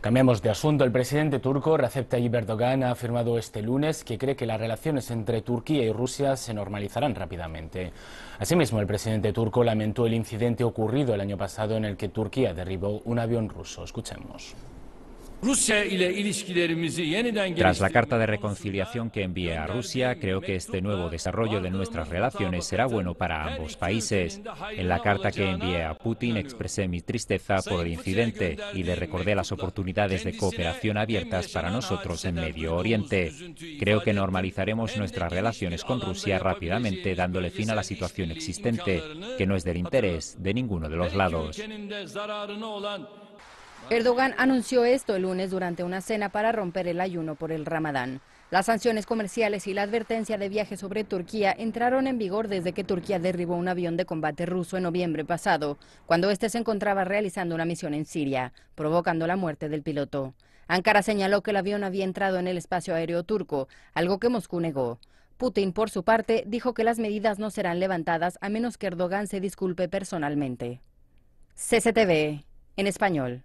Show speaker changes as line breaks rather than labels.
Cambiamos de asunto. El presidente turco Recep Tayyip Erdogan ha afirmado este lunes que cree que las relaciones entre Turquía y Rusia se normalizarán rápidamente. Asimismo, el presidente turco lamentó el incidente ocurrido el año pasado en el que Turquía derribó un avión ruso. Escuchemos. Tras la carta de reconciliación que envié
a Rusia, creo que este nuevo desarrollo de nuestras relaciones será bueno para ambos países. En la carta que envié a Putin expresé mi tristeza por el incidente y le recordé las oportunidades de cooperación abiertas para nosotros en Medio Oriente. Creo que normalizaremos nuestras relaciones con Rusia rápidamente dándole fin a la situación existente, que no es del interés de ninguno de los lados.
Erdogan anunció esto el lunes durante una cena para romper el ayuno por el Ramadán. Las sanciones comerciales y la advertencia de viaje sobre Turquía entraron en vigor desde que Turquía derribó un avión de combate ruso en noviembre pasado, cuando éste se encontraba realizando una misión en Siria, provocando la muerte del piloto. Ankara señaló que el avión había entrado en el espacio aéreo turco, algo que Moscú negó. Putin, por su parte, dijo que las medidas no serán levantadas a menos que Erdogan se disculpe personalmente. CCTV, en español.